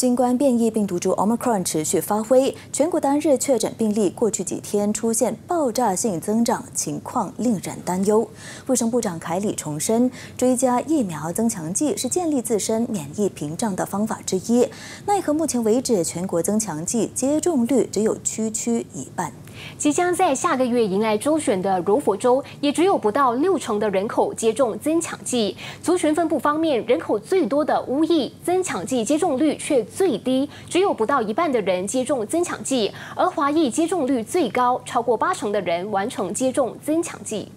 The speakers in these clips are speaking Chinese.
新冠变异病毒株 Omicron 持续发挥，全国单日确诊病例过去几天出现爆炸性增长，情况令人担忧。卫生部长凯里重申，追加疫苗增强剂是建立自身免疫屏障的方法之一。奈何目前为止，全国增强剂接种率只有区区一半。即将在下个月迎来周选的柔佛州，也只有不到六成的人口接种增强剂。族群分布方面，人口最多的乌裔增强剂接种率却最低，只有不到一半的人接种增强剂；而华裔接种率最高，超过八成的人完成接种增强剂。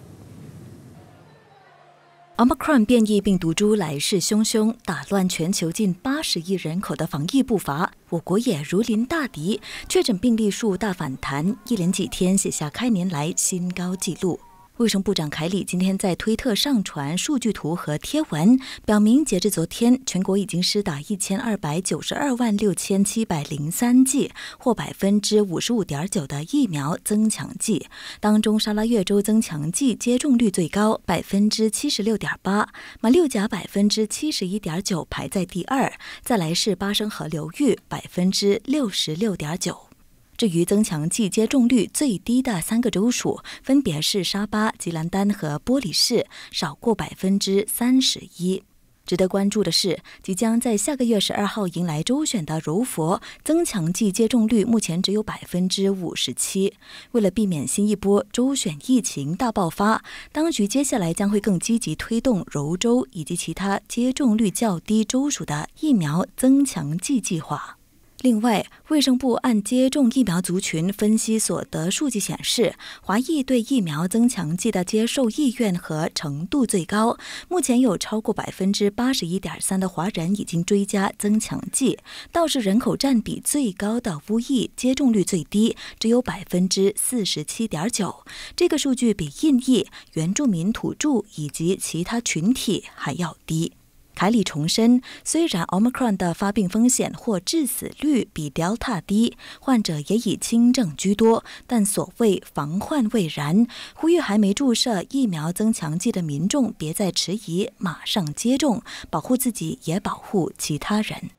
Omicron 变异病毒株来势汹汹，打乱全球近八十亿人口的防疫步伐。我国也如临大敌，确诊病例数大反弹，一连几天写下开年来新高纪录。卫生部长凯里今天在推特上传数据图和贴文，表明截至昨天，全国已经施打一千二百九十二万六千七百零三剂，或百分之五十五点九的疫苗增强剂。当中，沙拉越州增强剂接种率最高，百分之七十六点八；马六甲百分之七十一点九排在第二，再来是巴生河流域百分之六十六点九。至于增强剂接种率最低的三个州属，分别是沙巴、吉兰丹和波里市，少过百分之三十一。值得关注的是，即将在下个月十二号迎来州选的柔佛，增强剂接种率目前只有百分之五十七。为了避免新一波州选疫情大爆发，当局接下来将会更积极推动柔州以及其他接种率较低州属的疫苗增强剂计划。另外，卫生部按接种疫苗族群分析所得数据显示，华裔对疫苗增强剂的接受意愿和程度最高，目前有超过百分之八十一点三的华人已经追加增强剂。倒是人口占比最高的乌裔接种率最低，只有百分之四十七点九，这个数据比印裔、原住民土著以及其他群体还要低。凯里重申，虽然 Omicron 的发病风险或致死率比 Delta 低，患者也以轻症居多，但所谓防患未然，呼吁还没注射疫苗增强剂的民众别再迟疑，马上接种，保护自己也保护其他人。